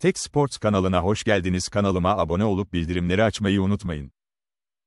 Tek Sports kanalına hoş geldiniz. Kanalıma abone olup bildirimleri açmayı unutmayın.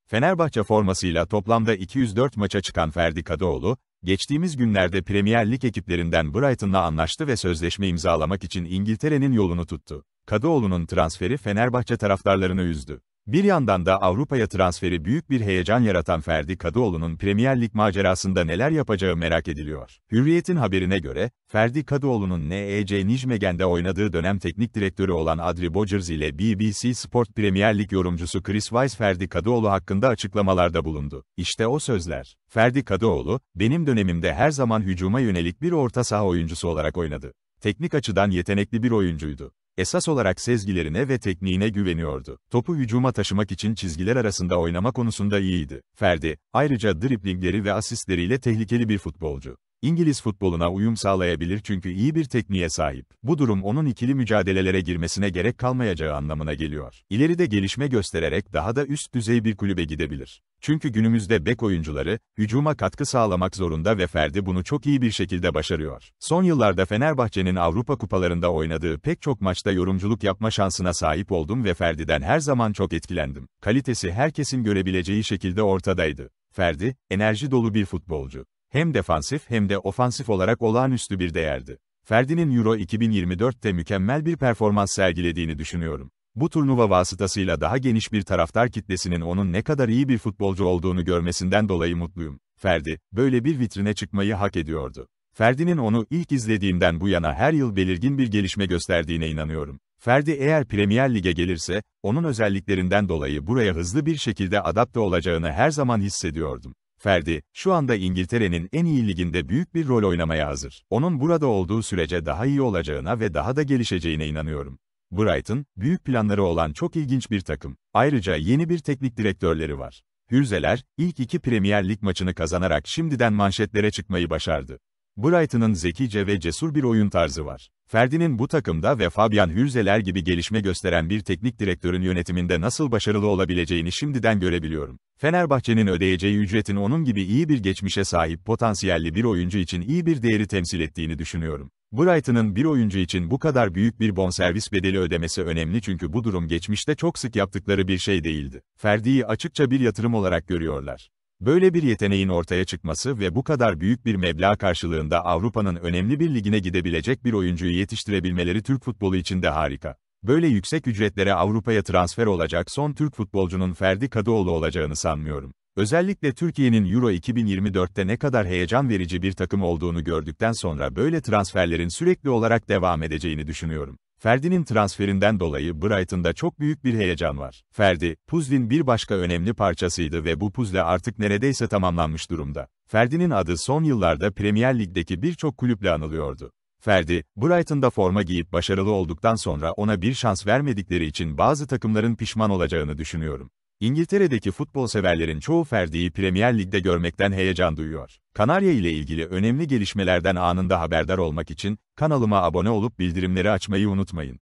Fenerbahçe formasıyla toplamda 204 maça çıkan Ferdi Kadıoğlu, geçtiğimiz günlerde Premier Lig ekiplerinden Brighton'la anlaştı ve sözleşme imzalamak için İngiltere'nin yolunu tuttu. Kadıoğlu'nun transferi Fenerbahçe taraftarlarını üzdü. Bir yandan da Avrupa'ya transferi büyük bir heyecan yaratan Ferdi Kadıoğlu'nun Premier Lig macerasında neler yapacağı merak ediliyor. Hürriyet'in haberine göre, Ferdi Kadıoğlu'nun NEC Nijmegen'de oynadığı dönem teknik direktörü olan Adri Bogers ile BBC Sport Premier Lig yorumcusu Chris Weiss Ferdi Kadıoğlu hakkında açıklamalarda bulundu. İşte o sözler. Ferdi Kadıoğlu, benim dönemimde her zaman hücuma yönelik bir orta saha oyuncusu olarak oynadı. Teknik açıdan yetenekli bir oyuncuydu. Esas olarak sezgilerine ve tekniğine güveniyordu. Topu hücuma taşımak için çizgiler arasında oynama konusunda iyiydi. Ferdi, ayrıca driblingleri ve asistleriyle tehlikeli bir futbolcu. İngiliz futboluna uyum sağlayabilir çünkü iyi bir tekniğe sahip. Bu durum onun ikili mücadelelere girmesine gerek kalmayacağı anlamına geliyor. İleride gelişme göstererek daha da üst düzey bir kulübe gidebilir. Çünkü günümüzde bek oyuncuları, hücuma katkı sağlamak zorunda ve Ferdi bunu çok iyi bir şekilde başarıyor. Son yıllarda Fenerbahçe'nin Avrupa kupalarında oynadığı pek çok maçta yorumculuk yapma şansına sahip oldum ve Ferdi'den her zaman çok etkilendim. Kalitesi herkesin görebileceği şekilde ortadaydı. Ferdi, enerji dolu bir futbolcu hem defansif hem de ofansif olarak olağanüstü bir değerdi. Ferdi'nin Euro 2024'te mükemmel bir performans sergilediğini düşünüyorum. Bu turnuva vasıtasıyla daha geniş bir taraftar kitlesinin onun ne kadar iyi bir futbolcu olduğunu görmesinden dolayı mutluyum. Ferdi, böyle bir vitrine çıkmayı hak ediyordu. Ferdi'nin onu ilk izlediğimden bu yana her yıl belirgin bir gelişme gösterdiğine inanıyorum. Ferdi eğer Premier Lig'e gelirse, onun özelliklerinden dolayı buraya hızlı bir şekilde adapte olacağını her zaman hissediyordum. Ferdi, şu anda İngiltere'nin en iyi liginde büyük bir rol oynamaya hazır. Onun burada olduğu sürece daha iyi olacağına ve daha da gelişeceğine inanıyorum. Brighton, büyük planları olan çok ilginç bir takım. Ayrıca yeni bir teknik direktörleri var. Hürzeler, ilk iki Premier Lig maçını kazanarak şimdiden manşetlere çıkmayı başardı. Brighton'ın zekice ve cesur bir oyun tarzı var. Ferdi'nin bu takımda ve Fabian Hürzeler gibi gelişme gösteren bir teknik direktörün yönetiminde nasıl başarılı olabileceğini şimdiden görebiliyorum. Fenerbahçe'nin ödeyeceği ücretin onun gibi iyi bir geçmişe sahip potansiyelli bir oyuncu için iyi bir değeri temsil ettiğini düşünüyorum. Brighton'ın bir oyuncu için bu kadar büyük bir bonservis bedeli ödemesi önemli çünkü bu durum geçmişte çok sık yaptıkları bir şey değildi. Ferdi'yi açıkça bir yatırım olarak görüyorlar. Böyle bir yeteneğin ortaya çıkması ve bu kadar büyük bir meblağ karşılığında Avrupa'nın önemli bir ligine gidebilecek bir oyuncuyu yetiştirebilmeleri Türk futbolu için de harika. Böyle yüksek ücretlere Avrupa'ya transfer olacak son Türk futbolcunun Ferdi Kadıoğlu olacağını sanmıyorum. Özellikle Türkiye'nin Euro 2024'te ne kadar heyecan verici bir takım olduğunu gördükten sonra böyle transferlerin sürekli olarak devam edeceğini düşünüyorum. Ferdi'nin transferinden dolayı Brighton'da çok büyük bir heyecan var. Ferdi, Puzl'in bir başka önemli parçasıydı ve bu puzzle artık neredeyse tamamlanmış durumda. Ferdi'nin adı son yıllarda Premier Lig'deki birçok kulüple anılıyordu. Ferdi, Brighton'da forma giyip başarılı olduktan sonra ona bir şans vermedikleri için bazı takımların pişman olacağını düşünüyorum. İngiltere'deki futbol severlerin çoğu Ferdi'yi Premier Lig'de görmekten heyecan duyuyor. Kanarya ile ilgili önemli gelişmelerden anında haberdar olmak için kanalıma abone olup bildirimleri açmayı unutmayın.